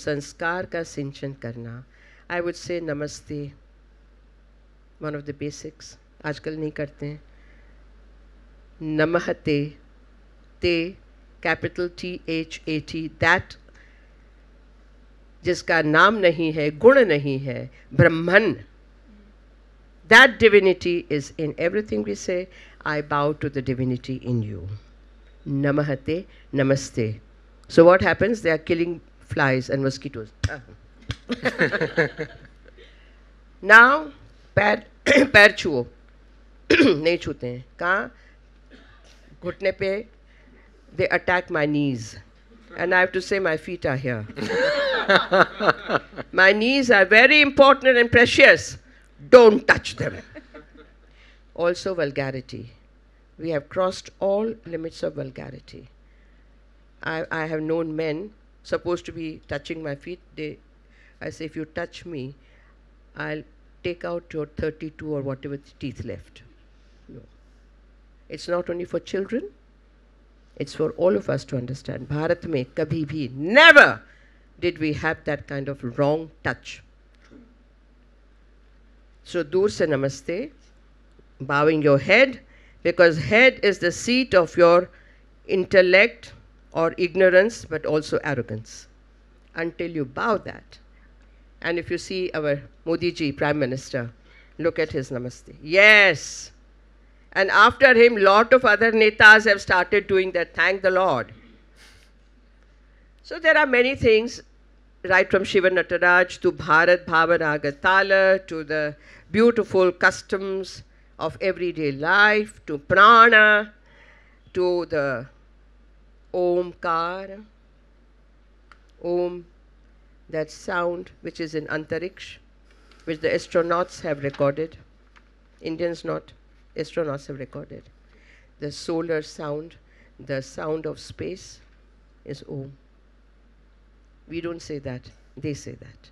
संस्कार का सिंचन करना आई वुड से नमस्ते वन ऑफ द बेसिक्स आजकल नहीं करते हैं नमहते ते capital T H A T that जिसका नाम नहीं है गुण नहीं है Brahman that divinity is in everything we say I bow to the divinity in you नमहते namaste so what happens they are killing flies and mosquitoes. Ah. now, पैर पैर छुओ नहीं छूते हैं कहाँ घुटने पे they attack my knees and I have to say my feet are here my knees are very important and precious don't touch them also vulgarity. We have crossed all limits of vulgarity. I have known men supposed to be touching my feet. They, I say, if you touch me, I'll take out your 32 or whatever teeth left. No. It's not only for children, it's for all of us to understand. Bharat me, kabhi bhi, never did we have that kind of wrong touch. So, dur se namaste, bowing your head, because head is the seat of your intellect, or ignorance, but also arrogance, until you bow that. And if you see our Modi ji, Prime Minister, look at his namaste. Yes. And after him, lot of other netas have started doing that. Thank the Lord. So there are many things, right from Shiva Nataraj to Bharat Bhavanagatala to the beautiful customs of everyday life to prana to the Omkar, Om, that sound which is in Antariksh, which the astronauts have recorded, Indians not, astronauts have recorded. The solar sound, the sound of space is Om. We don't say that, they say that.